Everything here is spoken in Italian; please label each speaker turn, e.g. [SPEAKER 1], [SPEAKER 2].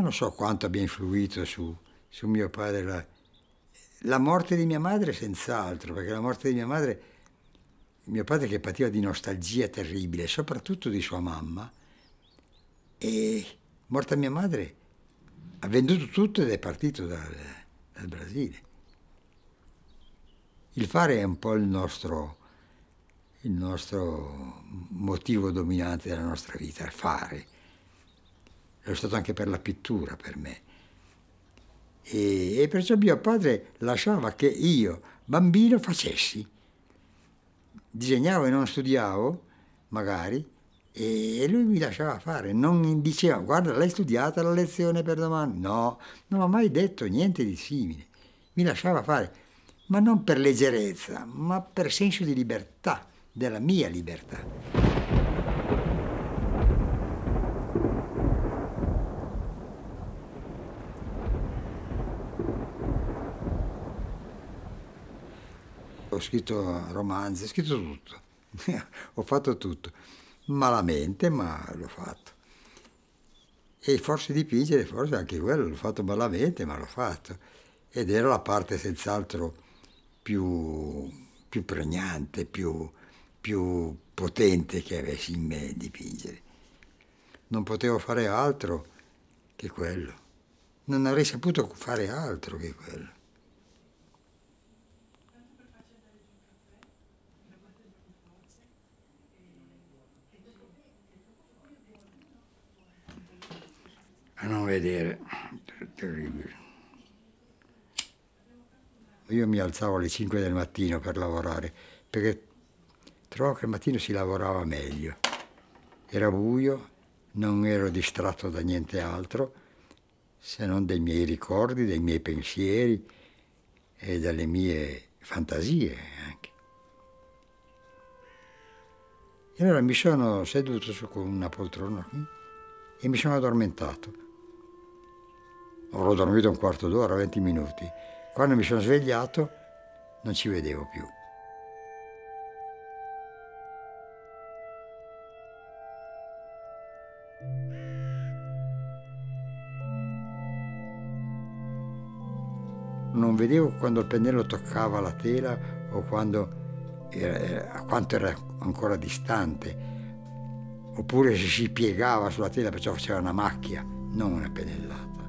[SPEAKER 1] non so quanto abbia influito su, su mio padre la, la, morte di mia madre senz'altro, perché la morte di mia madre, mio padre che pativa di nostalgia terribile, soprattutto di sua mamma, e morta mia madre ha venduto tutto ed è partito dal, dal Brasile. Il fare è un po' il nostro, il nostro motivo dominante della nostra vita, il fare lo è stato anche per la pittura per me. E, e perciò mio padre lasciava che io, bambino, facessi. Disegnavo e non studiavo, magari, e lui mi lasciava fare, non diceva guarda l'hai studiata la lezione per domani, no, non ha mai detto niente di simile, mi lasciava fare, ma non per leggerezza, ma per senso di libertà, della mia libertà. ho scritto romanzi, ho scritto tutto, ho fatto tutto, malamente, ma l'ho fatto. E forse dipingere, forse anche quello, l'ho fatto malamente, ma l'ho fatto. Ed era la parte senz'altro più, più pregnante, più, più potente che avessi in me dipingere. Non potevo fare altro che quello. Non avrei saputo fare altro che quello. a non vedere, terribile. Io mi alzavo alle 5 del mattino per lavorare, perché trovavo che il mattino si lavorava meglio. Era buio, non ero distratto da niente altro, se non dai miei ricordi, dai miei pensieri e dalle mie fantasie anche. E allora mi sono seduto su una poltrona qui e mi sono addormentato avrò dormito un quarto d'ora, 20 minuti. Quando mi sono svegliato non ci vedevo più. Non vedevo quando il pennello toccava la tela o quando era, era, quanto era ancora distante, oppure se si piegava sulla tela perciò faceva una macchia, non una pennellata.